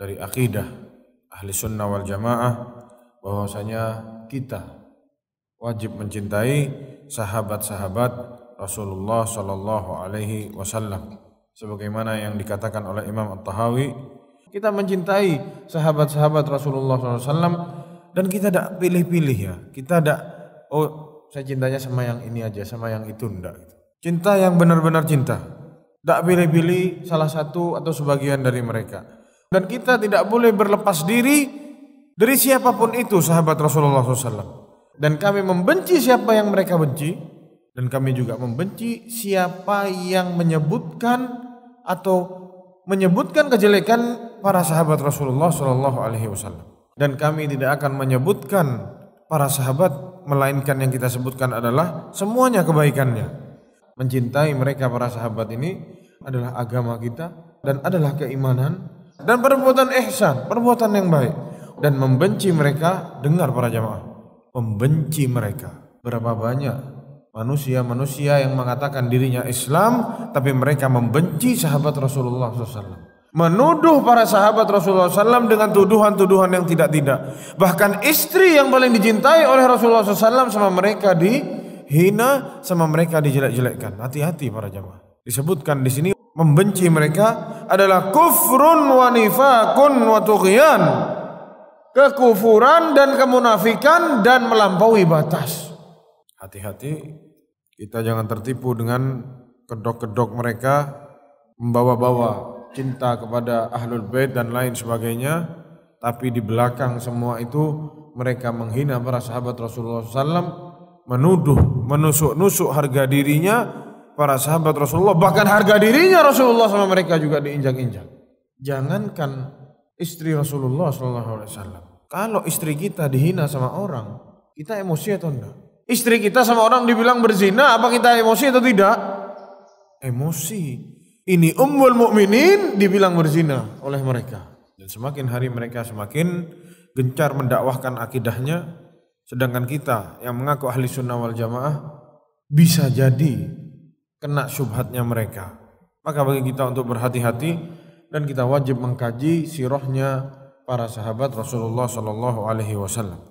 dari akidah ahli sunnah wal jamaah bahwasanya kita wajib mencintai sahabat-sahabat Rasulullah Shallallahu Alaihi Wasallam sebagaimana yang dikatakan oleh Imam At-Tahawi kita mencintai sahabat-sahabat Rasulullah SAW dan kita tidak pilih-pilih ya kita tidak oh saya cintanya sama yang ini aja sama yang itu ndak gitu. cinta yang benar-benar cinta tidak pilih-pilih salah satu atau sebagian dari mereka dan kita tidak boleh berlepas diri dari siapapun itu sahabat Rasulullah SAW. Dan kami membenci siapa yang mereka benci dan kami juga membenci siapa yang menyebutkan atau menyebutkan kejelekan para sahabat Rasulullah SAW. Dan kami tidak akan menyebutkan para sahabat melainkan yang kita sebutkan adalah semuanya kebaikannya. Mencintai mereka para sahabat ini adalah agama kita dan adalah keimanan dan perbuatan ihsan, perbuatan yang baik dan membenci mereka, dengar para jamaah, membenci mereka. Berapa banyak manusia-manusia yang mengatakan dirinya Islam tapi mereka membenci sahabat Rasulullah SAW menuduh para sahabat Rasulullah SAW dengan tuduhan-tuduhan yang tidak-tidak bahkan istri yang paling dicintai oleh Rasulullah SAW sama mereka dihina sama mereka dijelek-jelekkan hati-hati para jamaah disebutkan di sini membenci mereka adalah kufrun wa nifakun wa tughyan. Kekufuran dan kemunafikan dan melampaui batas. Hati-hati kita jangan tertipu dengan kedok-kedok mereka membawa-bawa cinta kepada ahlul bait dan lain sebagainya tapi di belakang semua itu mereka menghina para sahabat Rasulullah SAW menuduh menusuk-nusuk harga dirinya para sahabat Rasulullah, bahkan harga dirinya Rasulullah sama mereka juga diinjak-injak. Jangankan istri Rasulullah Shallallahu Alaihi Wasallam. Kalau istri kita dihina sama orang, kita emosi atau enggak? Istri kita sama orang dibilang berzina, apa kita emosi atau tidak? Emosi. Ini ummul mukminin dibilang berzina oleh mereka. Dan semakin hari mereka semakin gencar mendakwahkan akidahnya, sedangkan kita yang mengaku ahli sunnah wal jamaah bisa jadi kena syubhatnya mereka. Maka bagi kita untuk berhati-hati dan kita wajib mengkaji sirahnya para sahabat Rasulullah Shallallahu Alaihi Wasallam.